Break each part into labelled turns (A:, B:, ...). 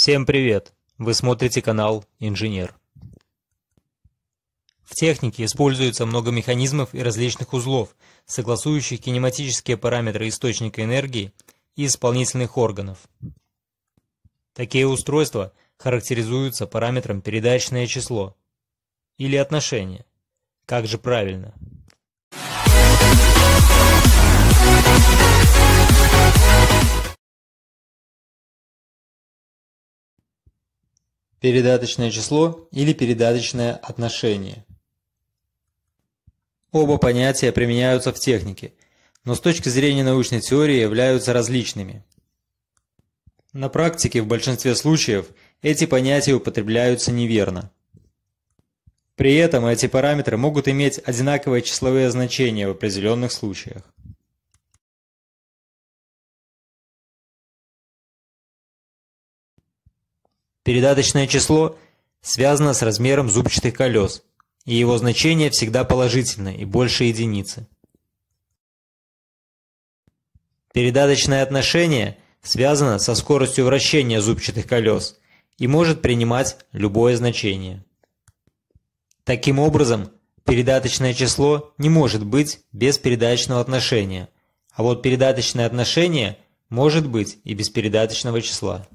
A: Всем привет! Вы смотрите канал «Инженер». В технике используется много механизмов и различных узлов, согласующих кинематические параметры источника энергии и исполнительных органов. Такие устройства характеризуются параметром передачное число или отношение. Как же правильно? передаточное число или передаточное отношение. Оба понятия применяются в технике, но с точки зрения научной теории являются различными. На практике в большинстве случаев эти понятия употребляются неверно. При этом эти параметры могут иметь одинаковые числовые значения в определенных случаях. Передаточное число связано с размером зубчатых колес, и его значение всегда положительно и больше единицы. Передаточное отношение связано со скоростью вращения зубчатых колес и может принимать любое значение. Таким образом, передаточное число не может быть без передаточного отношения, а вот передаточное отношение может быть и без передаточного числа.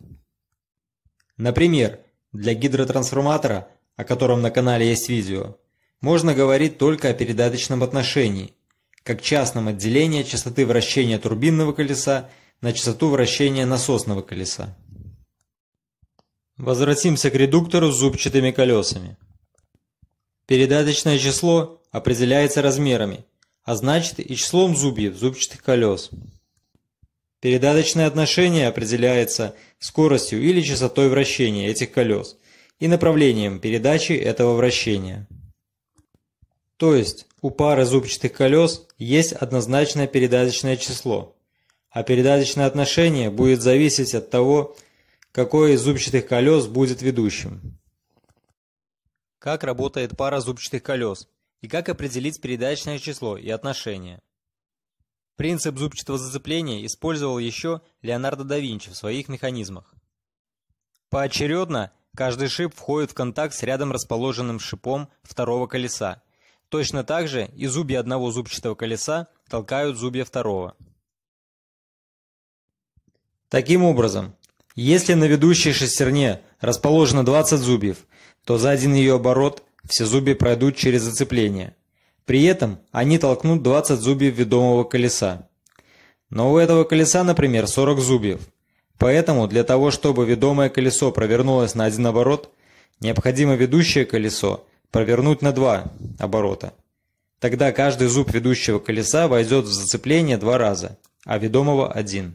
A: Например, для гидротрансформатора, о котором на канале есть видео, можно говорить только о передаточном отношении, как частном отделении частоты вращения турбинного колеса на частоту вращения насосного колеса. Возвратимся к редуктору с зубчатыми колесами. Передаточное число определяется размерами, а значит и числом зубьев зубчатых колес. Передаточное отношение определяется скоростью или частотой вращения этих колес и направлением передачи этого вращения. То есть у пары зубчатых колес есть однозначное передаточное число, а передаточное отношение будет зависеть от того, какое из зубчатых колес будет ведущим. Как работает пара зубчатых колес и как определить передаточное число и отношение? Принцип зубчатого зацепления использовал еще Леонардо да Винчи в своих механизмах. Поочередно каждый шип входит в контакт с рядом расположенным шипом второго колеса. Точно так же и зубья одного зубчатого колеса толкают зубья второго. Таким образом, если на ведущей шестерне расположено 20 зубьев, то за один ее оборот все зубья пройдут через зацепление – при этом они толкнут 20 зубьев ведомого колеса. Но у этого колеса, например, 40 зубьев. Поэтому для того, чтобы ведомое колесо провернулось на один оборот, необходимо ведущее колесо провернуть на два оборота. Тогда каждый зуб ведущего колеса войдет в зацепление два раза, а ведомого один.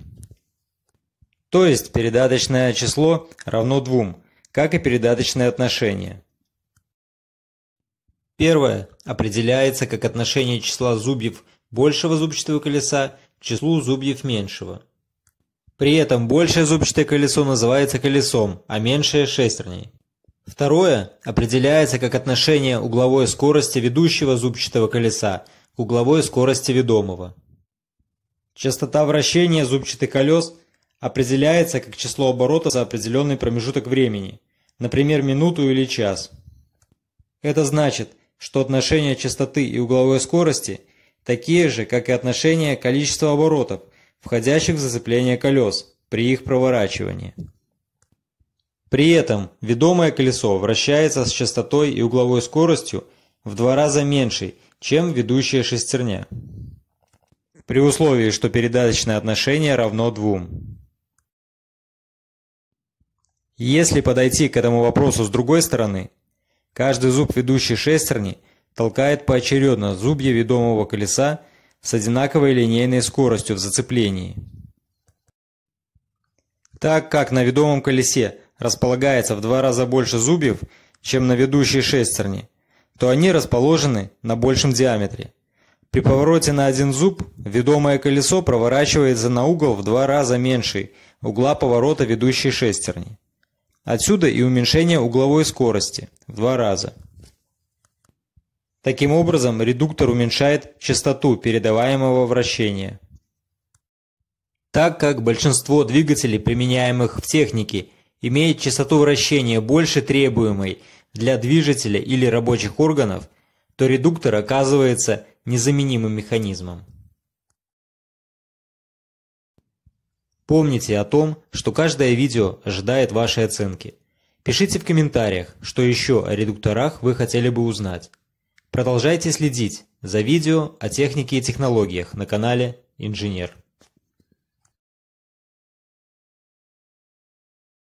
A: То есть передаточное число равно двум, как и передаточное отношение. Первое определяется как отношение числа зубьев большего зубчатого колеса к числу зубьев меньшего. При этом большее зубчатое колесо называется колесом, а меньшее – шестерней. Второе определяется как отношение угловой скорости ведущего зубчатого колеса к угловой скорости ведомого. Частота вращения зубчатых колес определяется как число оборотов за определенный промежуток времени, например, минуту или час. Это значит, что отношения частоты и угловой скорости такие же, как и отношения количества оборотов, входящих в зацепление колес при их проворачивании. При этом ведомое колесо вращается с частотой и угловой скоростью в два раза меньшей, чем ведущая шестерня, при условии, что передаточное отношение равно двум. Если подойти к этому вопросу с другой стороны, Каждый зуб ведущей шестерни толкает поочередно зубья ведомого колеса с одинаковой линейной скоростью в зацеплении. Так как на ведомом колесе располагается в два раза больше зубьев, чем на ведущей шестерни, то они расположены на большем диаметре. При повороте на один зуб ведомое колесо проворачивается на угол в два раза меньше угла поворота ведущей шестерни. Отсюда и уменьшение угловой скорости в два раза. Таким образом, редуктор уменьшает частоту передаваемого вращения. Так как большинство двигателей, применяемых в технике, имеет частоту вращения больше требуемой для движителя или рабочих органов, то редуктор оказывается незаменимым механизмом. Помните о том, что каждое видео ожидает вашей оценки. Пишите в комментариях, что еще о редукторах вы хотели бы узнать. Продолжайте следить за видео о технике и технологиях на канале Инженер.